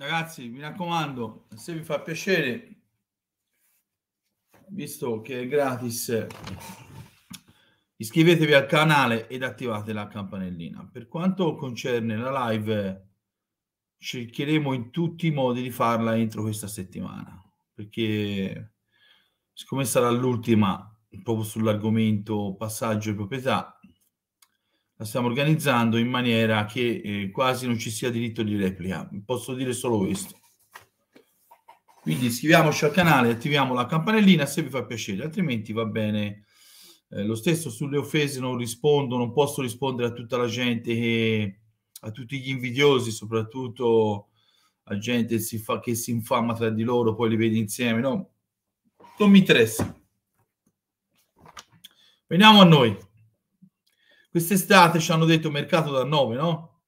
Ragazzi, mi raccomando, se vi fa piacere, visto che è gratis, iscrivetevi al canale ed attivate la campanellina. Per quanto concerne la live, cercheremo in tutti i modi di farla entro questa settimana, perché siccome sarà l'ultima proprio sull'argomento passaggio e proprietà, la stiamo organizzando in maniera che eh, quasi non ci sia diritto di replica. Posso dire solo questo. Quindi iscriviamoci al canale, attiviamo la campanellina se vi fa piacere, altrimenti va bene. Eh, lo stesso sulle offese non rispondo, non posso rispondere a tutta la gente, che, a tutti gli invidiosi, soprattutto a gente che si, fa, che si infama tra di loro, poi li vedi insieme, no? Non mi interessa. Veniamo a noi. Quest'estate ci hanno detto mercato da 9, no?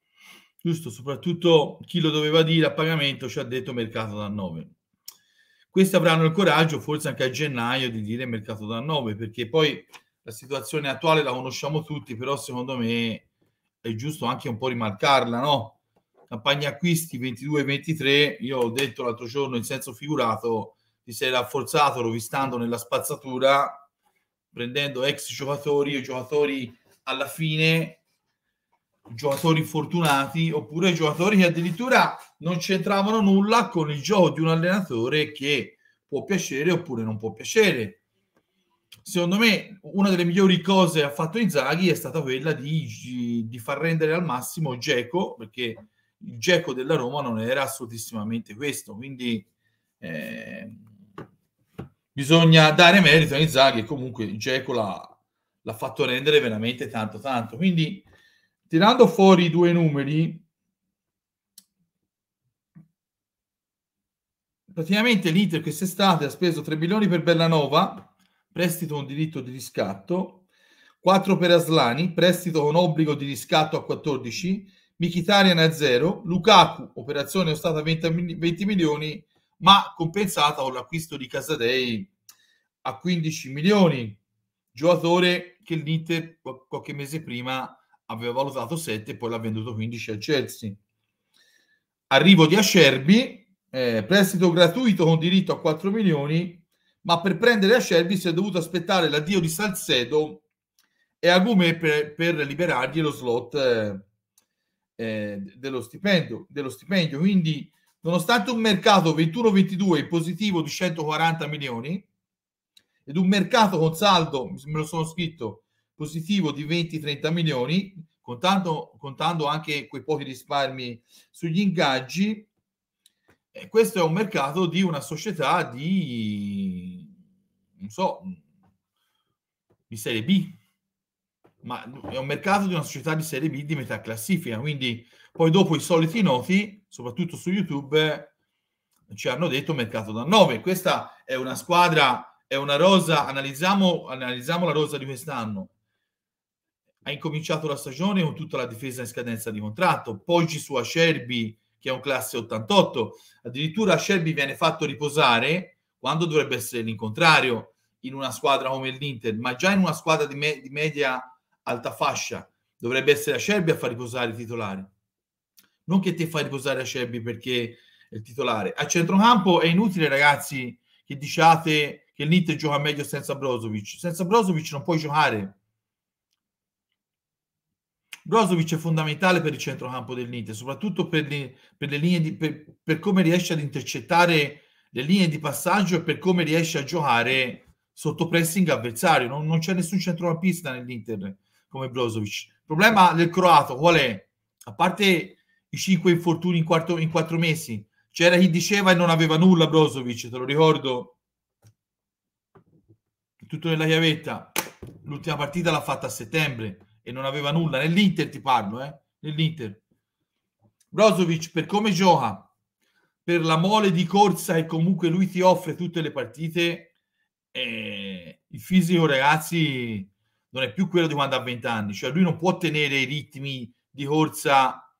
Giusto, soprattutto chi lo doveva dire a pagamento ci ha detto mercato da 9. Questi avranno il coraggio, forse anche a gennaio, di dire mercato da 9, perché poi la situazione attuale la conosciamo tutti, però secondo me è giusto anche un po' rimarcarla, no? Campagna acquisti 22-23, io ho detto l'altro giorno in senso figurato, ti sei rafforzato rovistando nella spazzatura, prendendo ex giocatori e giocatori alla fine giocatori fortunati oppure giocatori che addirittura non c'entravano nulla con il gioco di un allenatore che può piacere oppure non può piacere. Secondo me una delle migliori cose che ha fatto Inzaghi è stata quella di, di far rendere al massimo Geco, perché il Geco della Roma non era assolutissimamente questo, quindi eh, bisogna dare merito a Inzaghi, comunque Geco l'ha, l'ha fatto rendere veramente tanto tanto. Quindi tirando fuori i due numeri, praticamente l'Inter quest'estate ha speso 3 milioni per Bellanova, prestito con diritto di riscatto, 4 per Aslani, prestito con obbligo di riscatto a 14, Mkhitaryan a 0, Lukaku, operazione ostata 20, 20 milioni, ma compensata con l'acquisto di Casadei a 15 milioni giocatore che l'Inter qualche mese prima aveva valutato 7 e poi l'ha venduto 15 al Chelsea. Arrivo di Acerbi, eh, prestito gratuito con diritto a 4 milioni, ma per prendere Acerbi si è dovuto aspettare l'addio di Salcedo e Agume per, per liberargli lo slot eh, eh dello, stipendio, dello stipendio. Quindi, nonostante un mercato 21-22 positivo di 140 milioni, ed un mercato con saldo, me lo sono scritto, positivo di 20-30 milioni, contando, contando anche quei pochi risparmi sugli ingaggi, eh, questo è un mercato di una società di, non so, di Serie B, ma è un mercato di una società di Serie B di metà classifica, quindi poi dopo i soliti noti, soprattutto su YouTube, ci hanno detto mercato da 9. Questa è una squadra è una rosa, analizziamo, analizziamo la rosa di quest'anno. Ha incominciato la stagione con tutta la difesa in scadenza di contratto, poi ci su Acerbi che è un classe 88, addirittura Acerbi viene fatto riposare quando dovrebbe essere l'incontrario in una squadra come l'Inter, ma già in una squadra di, me- di media alta fascia dovrebbe essere Acerbi a far riposare i titolari. Non che ti fai riposare Acerbi perché è il titolare. A centrocampo è inutile, ragazzi, che diciate che l'Inter gioca meglio senza Brozovic. Senza Brozovic non puoi giocare. Brozovic è fondamentale per il centrocampo dell'Inter, soprattutto per, le, per, le linee di, per, per come riesce ad intercettare le linee di passaggio e per come riesce a giocare sotto pressing avversario. Non, non c'è nessun centrocampista nell'Inter come Brozovic. Il problema del croato qual è? A parte i cinque infortuni in, quarto, in 4 mesi, c'era chi diceva e non aveva nulla Brozovic, te lo ricordo. Tutto nella chiavetta. L'ultima partita l'ha fatta a settembre e non aveva nulla. Nell'Inter ti parlo, eh? Nell'Inter. Brozovic, per come gioca, per la mole di corsa e comunque lui ti offre tutte le partite, eh, il fisico, ragazzi, non è più quello di quando ha 20 anni. Cioè lui non può tenere i ritmi di corsa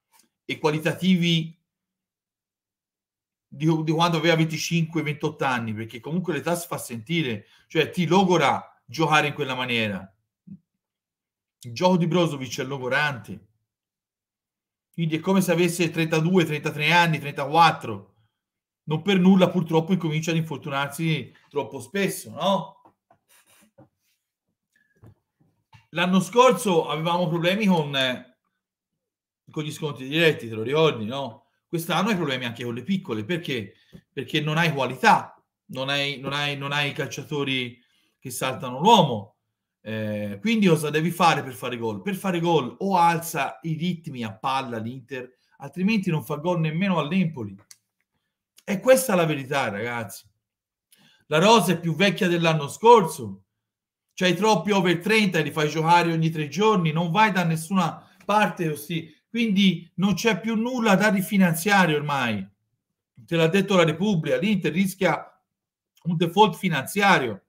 e qualitativi di, di quando aveva 25-28 anni, perché comunque l'età si fa sentire, cioè ti logora giocare in quella maniera. Il gioco di Brozovic è logorante. Quindi è come se avesse 32, 33 anni, 34. Non per nulla purtroppo incomincia ad infortunarsi troppo spesso, no? L'anno scorso avevamo problemi con, eh, con gli scontri diretti, te lo ricordi, no? Quest'anno hai problemi anche con le piccole, perché? Perché non hai qualità, non hai, non hai, non hai calciatori che saltano l'uomo. Eh, quindi cosa devi fare per fare gol? Per fare gol o alza i ritmi a palla l'Inter, altrimenti non fa gol nemmeno all'Empoli. E questa è la verità, ragazzi. La rosa è più vecchia dell'anno scorso. C'hai troppi over 30 e li fai giocare ogni tre giorni, non vai da nessuna parte, ossia, quindi non c'è più nulla da rifinanziare ormai. Te l'ha detto la Repubblica, l'Inter rischia un default finanziario.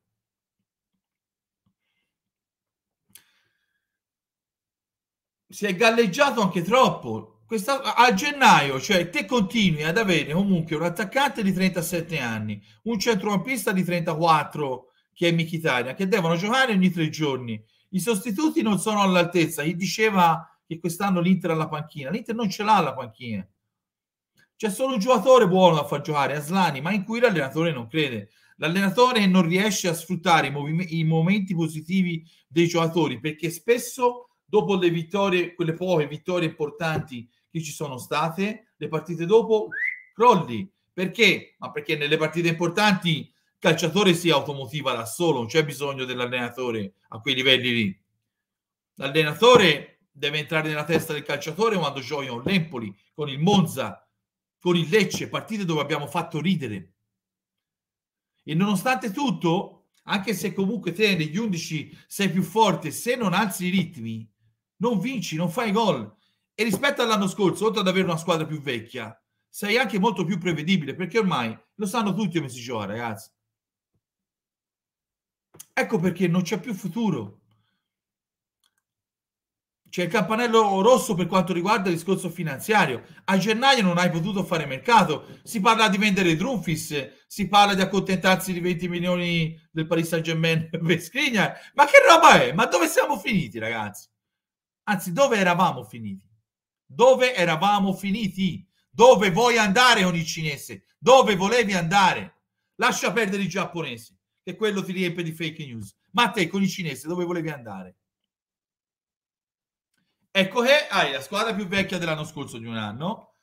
Si è galleggiato anche troppo. Questa, a gennaio, cioè, te continui ad avere comunque un attaccante di 37 anni, un centrocampista di 34 che è Michitaria, che devono giocare ogni tre giorni. I sostituti non sono all'altezza. Gli diceva che quest'anno l'Inter ha la panchina. L'Inter non ce l'ha la panchina. C'è solo un giocatore buono da far giocare, Aslani, ma in cui l'allenatore non crede. L'allenatore non riesce a sfruttare i, mov- i momenti positivi dei giocatori perché spesso dopo le vittorie, quelle poche vittorie importanti che ci sono state, le partite dopo crolli. Perché? Ma perché nelle partite importanti il calciatore si automotiva da solo, non c'è bisogno dell'allenatore a quei livelli lì. L'allenatore deve entrare nella testa del calciatore quando gioia un l'Empoli, con il Monza, con il Lecce, partite dove abbiamo fatto ridere. E nonostante tutto, anche se comunque te negli 11 sei più forte, se non alzi i ritmi, non vinci, non fai gol. E rispetto all'anno scorso, oltre ad avere una squadra più vecchia, sei anche molto più prevedibile perché ormai lo sanno tutti come si gioca, ragazzi. Ecco perché non c'è più futuro c'è il campanello rosso per quanto riguarda il discorso finanziario. A gennaio non hai potuto fare mercato. Si parla di vendere Drunfis, si parla di accontentarsi di 20 milioni del Paris Saint Germain per Skriniar. Ma che roba è? Ma dove siamo finiti, ragazzi? Anzi, dove eravamo finiti? Dove eravamo finiti? Dove vuoi andare ogni cinese? Dove volevi andare? Lascia perdere i giapponesi, che quello ti riempie di fake news. Ma te con i cinese dove volevi andare? Ecco che hai la squadra più vecchia dell'anno scorso di un anno,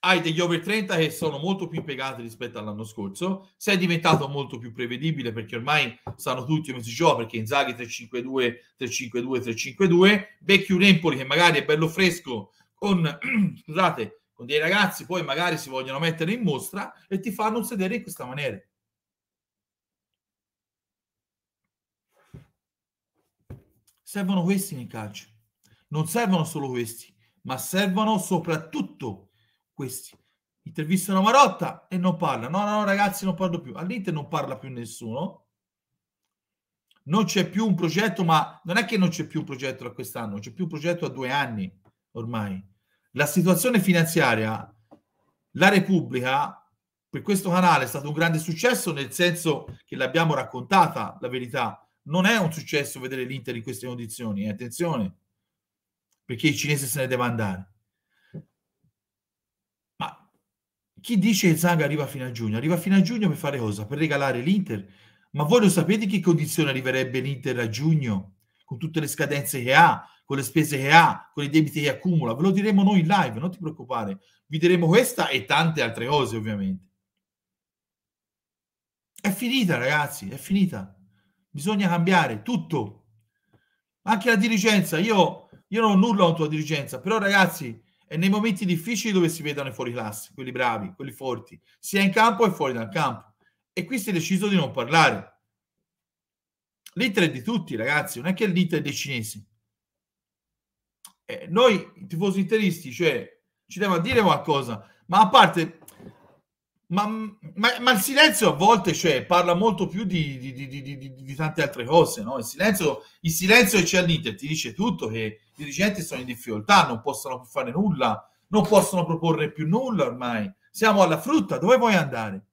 hai degli over 30 che sono molto più impiegati rispetto all'anno scorso, sei diventato molto più prevedibile perché ormai sanno tutti come si gioca, perché Inzaghi 3-5-2, 3-5-2, 3-5-2, becchi Empoli che magari è bello fresco con, scusate, con dei ragazzi, poi magari si vogliono mettere in mostra e ti fanno sedere in questa maniera. Servono questi nel calcio non servono solo questi, ma servono soprattutto questi. Intervistano Marotta e non parla. No, no, no, ragazzi, non parlo più. All'Inter non parla più nessuno. Non c'è più un progetto, ma non è che non c'è più un progetto da quest'anno, c'è più un progetto a due anni ormai. La situazione finanziaria, la Repubblica, per questo canale è stato un grande successo nel senso che l'abbiamo raccontata, la verità. Non è un successo vedere l'Inter in queste condizioni, eh? attenzione perché il cinese se ne deve andare. Ma chi dice che Zang arriva fino a giugno? Arriva fino a giugno per fare cosa? Per regalare l'Inter. Ma voi lo sapete che condizione arriverebbe l'Inter a giugno? Con tutte le scadenze che ha, con le spese che ha, con i debiti che accumula. Ve lo diremo noi in live, non ti preoccupare. Vi diremo questa e tante altre cose, ovviamente. È finita, ragazzi, è finita. Bisogna cambiare tutto. Anche la dirigenza. Io io non ho nulla contro la dirigenza, però ragazzi, è nei momenti difficili dove si vedono i fuori classe, quelli bravi, quelli forti, sia in campo che fuori dal campo. E qui si è deciso di non parlare. L'Inter è di tutti, ragazzi, non è che l'Inter è dei cinesi. Eh, noi, tifosi interisti, cioè, ci devono dire qualcosa, ma a parte ma, ma, ma, il silenzio a volte cioè, parla molto più di, di, di, di tante altre cose. No? Il, silenzio, il silenzio che c'è all'Inter ti dice tutto che i dirigenti sono in difficoltà, non possono più fare nulla, non possono proporre più nulla ormai. Siamo alla frutta, dove vuoi andare?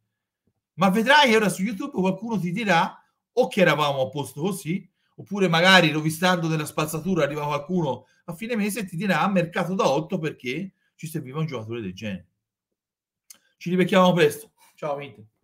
Ma vedrai ora su YouTube qualcuno ti dirà o che eravamo a posto così, oppure magari rovistando della spazzatura arriva qualcuno a fine mese e ti dirà ah, mercato da 8 perché ci serviva un giocatore del genere. Ci rivecchiamo presto. Ciao, Vito.